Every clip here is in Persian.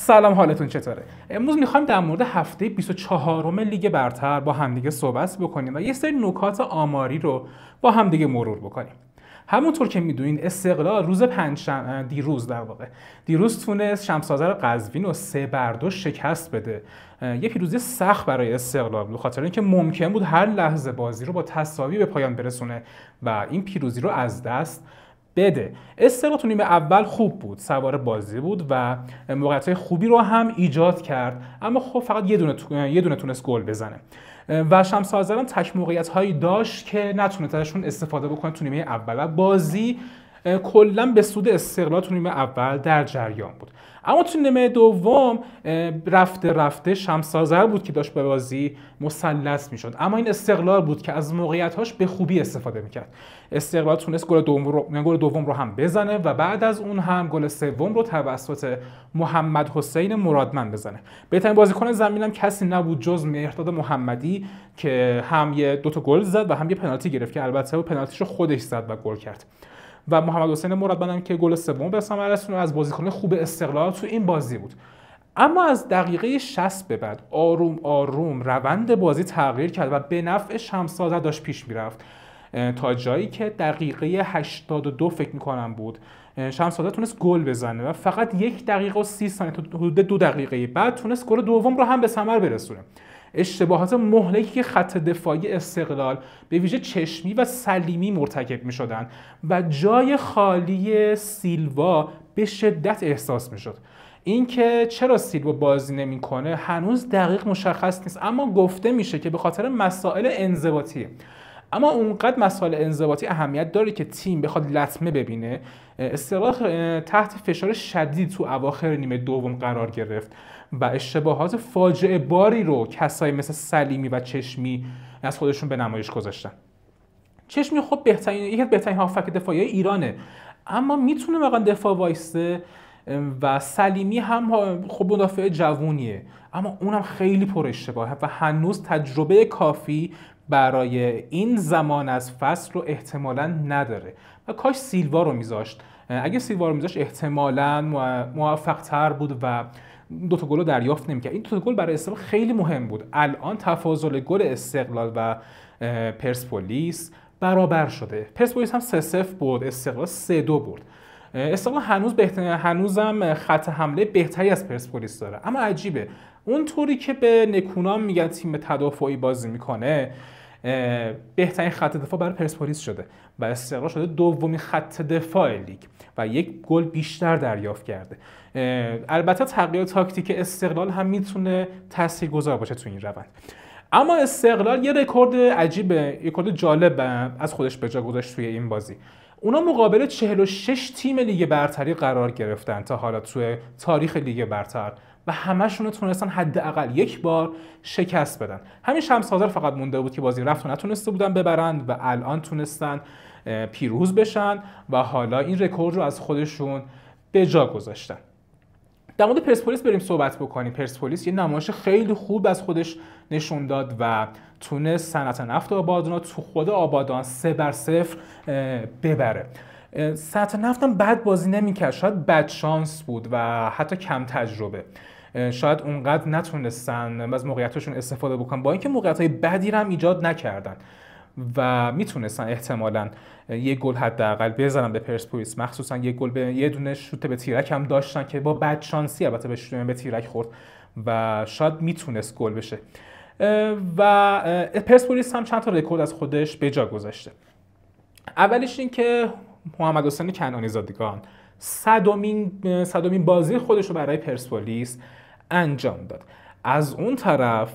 سلام حالتون چطوره امروز میخوایم در مورد هفته 24 م لیگ برتر با همدیگه صحبت بکنیم و یه سری نکات آماری رو با همدیگه مرور بکنیم همونطور که میدونین استقلال روز پنج دیروز در واقع دیروز تونست شمسازر قزوین رو سه بر دو شکست بده یه پیروزی سخت برای استقلال بود خاطر اینکه ممکن بود هر لحظه بازی رو با تصاوی به پایان برسونه و این پیروزی رو از دست بده تونیم نیمه اول خوب بود سوار بازی بود و موقعیت های خوبی رو هم ایجاد کرد اما خب فقط یه دونه, یه دونه تونست گل بزنه و شمس تک موقعیت هایی داشت که نتونه ازشون استفاده بکنه تو نیمه اول و بازی کلا به سود استقلال تو نیمه اول در جریان بود اما تو نیمه دوم رفته رفته شمسازر بود که داشت به بازی مسلس میشد اما این استقلال بود که از هاش به خوبی استفاده میکرد استقلال تونست گل دوم رو گل دوم رو هم بزنه و بعد از اون هم گل سوم رو توسط محمد حسین مرادمن بزنه بهترین بازیکن هم کسی نبود جز مهرداد محمدی که هم یه دوتا گل زد و هم یه پنالتی گرفت که البته پنالتیش پنالتیشو خودش زد و گل کرد و محمد حسین مرادبندم که گل سوم به ثمر رسوند از بازیکن خوب استقلال تو این بازی بود اما از دقیقه 60 به بعد آروم آروم روند بازی تغییر کرد و به نفع شمسازه داشت پیش میرفت تا جایی که دقیقه 82 فکر میکنم بود شمساده تونست گل بزنه و فقط یک دقیقه و 30 ثانیه حدود دو دقیقه بعد تونست گل دوم رو هم به ثمر برسونه اشتباهات مهلکی که خط دفاعی استقلال به ویژه چشمی و سلیمی مرتکب می شدن و جای خالی سیلوا به شدت احساس می شد اینکه چرا سیلوا بازی نمیکنه هنوز دقیق مشخص نیست اما گفته میشه که به خاطر مسائل انضباطیه اما اونقدر مسائل انضباطی اهمیت داره که تیم بخواد لطمه ببینه استراخ تحت فشار شدید تو اواخر نیمه دوم قرار گرفت و اشتباهات فاجعه باری رو کسایی مثل سلیمی و چشمی از خودشون به نمایش گذاشتن چشمی خب بهترین یکی از بهترین هافک دفاعی ایرانه اما میتونه واقعا دفاع وایسته و سلیمی هم خب مدافع جوونیه اما اونم خیلی پر اشتباهه و هنوز تجربه کافی برای این زمان از فصل رو احتمالا نداره و کاش سیلوا رو میذاشت اگه سیلوا رو میذاشت احتمالا موفق تر بود و دو تا گل رو دریافت نمیکرد این دو تا گل برای استقلال خیلی مهم بود الان تفاضل گل استقلال و پرسپولیس برابر شده پرسپولیس هم 3 0 بود استقلال 3 2 برد استقلال هنوز بهتر... هنوزم خط حمله بهتری از پرسپولیس داره اما عجیبه اون طوری که به نکونام میگن تیم تدافعی بازی میکنه بهترین خط دفاع برای پرسپولیس شده و استقلال شده دومین خط دفاع لیگ و یک گل بیشتر دریافت کرده البته تغییر تاکتیک استقلال هم میتونه تاثیرگذار باشه تو این روند اما استقلال یه رکورد عجیبه یه رکورد جالب از خودش به جا گذاشت توی این بازی اونا مقابل 46 تیم لیگ برتری قرار گرفتن تا حالا توی تاریخ لیگ برتر و همشون تونستن حداقل یک بار شکست بدن همین شمس فقط مونده بود که بازی رفت و نتونسته بودن ببرند و الان تونستن پیروز بشن و حالا این رکورد رو از خودشون به جا گذاشتن در مورد پرسپولیس بریم صحبت بکنیم پرسپولیس یه نمایش خیلی خوب از خودش نشون داد و تونست صنعت نفت آبادان رو تو خود آبادان سه بر صفر ببره صنعت نفت هم بد بازی نمیکرد شاید بد شانس بود و حتی کم تجربه شاید اونقدر نتونستن از موقعیتشون استفاده بکنن با اینکه موقعیت های بدی هم ایجاد نکردن و میتونستن احتمالا یه گل حداقل بزنن به پرسپولیس مخصوصا یه گل به یه دونه شوت به تیرک هم داشتن که با بد شانسی البته به به تیرک خورد و شاید میتونست گل بشه و پرسپولیس هم چند تا رکورد از خودش به جا گذاشته اولیش این که محمد حسین کنعانی زادگان صدومین صدومین بازی خودش رو برای پرسپولیس انجام داد از اون طرف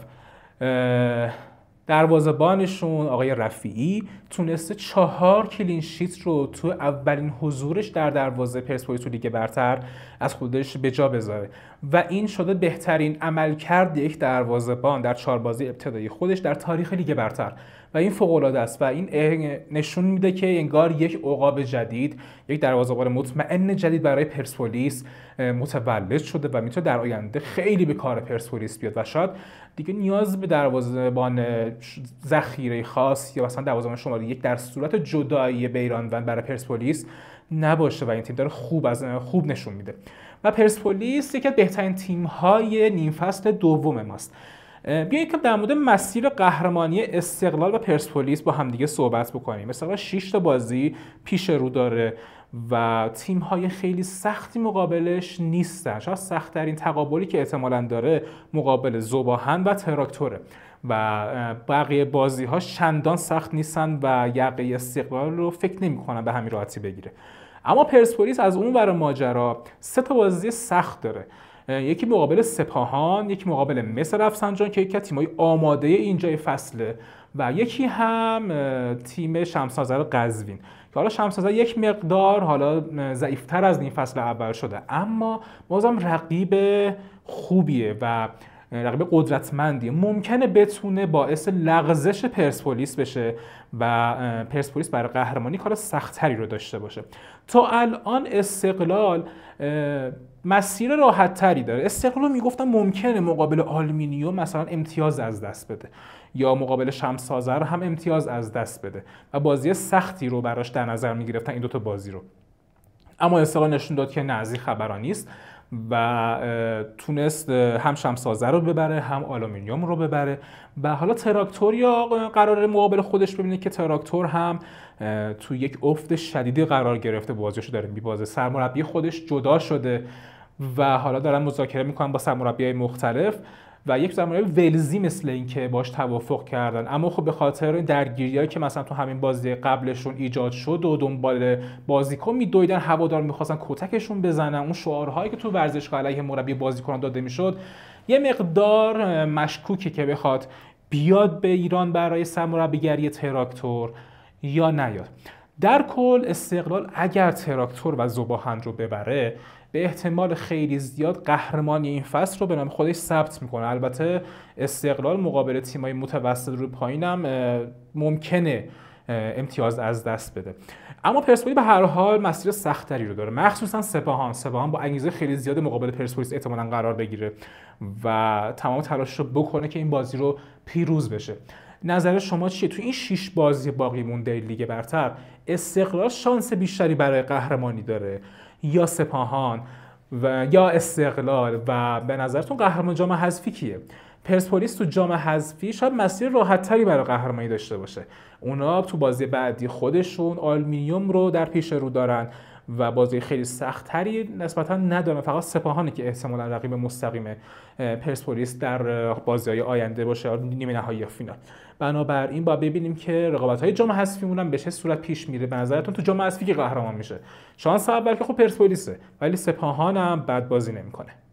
دروازبانشون آقای رفیعی تونسته چهار کلینشیت رو تو اولین حضورش در دروازه پرسپولیس تو لیگ برتر از خودش به جا بذاره و این شده بهترین عملکرد یک دروازبان در چهار بازی ابتدایی خودش در تاریخ لیگ برتر و این فوقالعاده است و این نشون میده که انگار یک عقاب جدید یک دروازه‌بان مطمئن جدید برای پرسپولیس متولد شده و میتونه در آینده خیلی به کار پرسپولیس بیاد و شاید دیگه نیاز به دروازه‌بان ذخیره خاص یا مثلا دوازدهم شماره یک در صورت جدایی بیرانوند برای پرسپولیس نباشه و این تیم داره خوب از خوب نشون میده و پرسپولیس یکی از بهترین تیم های نیم فصل دوم ماست بیا که در مورد مسیر قهرمانی استقلال و پرسپولیس با همدیگه صحبت بکنیم مثلا 6 تا بازی پیش رو داره و تیم های خیلی سختی مقابلش نیستن شاید سختترین تقابلی که احتمالا داره مقابل زباهن و تراکتوره و بقیه بازی ها چندان سخت نیستن و یقه استقلال رو فکر نمیکنن به همین راحتی بگیره اما پرسپولیس از اون ور ماجرا سه تا بازی سخت داره یکی مقابل سپاهان یکی مقابل مصر رفسنجان که یکی تیمای آماده اینجای فصله و یکی هم تیم شمسازر قزوین که حالا شمسازر یک مقدار حالا ضعیفتر از این فصل اول شده اما بازم رقیب خوبیه و رقیب قدرتمندیه ممکنه بتونه باعث لغزش پرسپولیس بشه و پرسپولیس برای قهرمانی کار سختری رو داشته باشه تا الان استقلال مسیر راحت تری داره استقلال میگفتن ممکنه مقابل آلمینیو مثلا امتیاز از دست بده یا مقابل شمسازر هم امتیاز از دست بده و بازی سختی رو براش در نظر میگرفتن این دوتا بازی رو اما استقلال نشون داد که نه از این نیست و تونست هم شمسازه رو ببره هم آلومینیوم رو ببره و حالا تراکتور یا قرار مقابل خودش ببینه که تراکتور هم تو یک افت شدیدی قرار گرفته بازیشو داره میبازه سرمربی خودش جدا شده و حالا دارن مذاکره میکنن با سرمربیای مختلف و یک سرمربی ولزی مثل اینکه باش توافق کردن اما خب به خاطر درگیریایی که مثلا تو همین بازی قبلشون ایجاد شد و دنبال بازیکن میدویدن هوادار میخواستن کتکشون بزنن اون شعارهایی که تو ورزشگاه علیه مربی بازیکنان داده میشد یه مقدار مشکوکه که بخواد بیاد به ایران برای سرمربیگری تراکتور یا نیاد در کل استقلال اگر تراکتور و زباهن رو ببره به احتمال خیلی زیاد قهرمانی این فصل رو به نام خودش ثبت میکنه البته استقلال مقابل تیمای متوسط رو پایینم ممکنه امتیاز از دست بده اما پرسپولیس به هر حال مسیر سختری رو داره مخصوصا سپاهان سپاهان با انگیزه خیلی زیاد مقابل پرسپولیس احتمالا قرار بگیره و تمام تلاش رو بکنه که این بازی رو پیروز بشه نظر شما چیه تو این شیش بازی باقی مونده لیگ برتر استقلال شانس بیشتری برای قهرمانی داره یا سپاهان و یا استقلال و به نظرتون قهرمان جام حذفی کیه پرسپولیس تو جام حذفی شاید مسیر راحتتری برای قهرمانی داشته باشه اونا تو بازی بعدی خودشون آلمینیوم رو در پیش رو دارن و بازی خیلی تری نسبتا ندارم فقط سپاهانی که احتمالا رقیب مستقیم پرسپولیس در بازی های آینده باشه آره، نیمه نهایی یا فینال بنابراین با ببینیم که رقابت های جام حذفی مونم به چه صورت پیش میره به نظرتون تو جام حذفی که قهرمان میشه شانس اول که خب پرسپولیسه ولی سپاهان هم بد بازی نمیکنه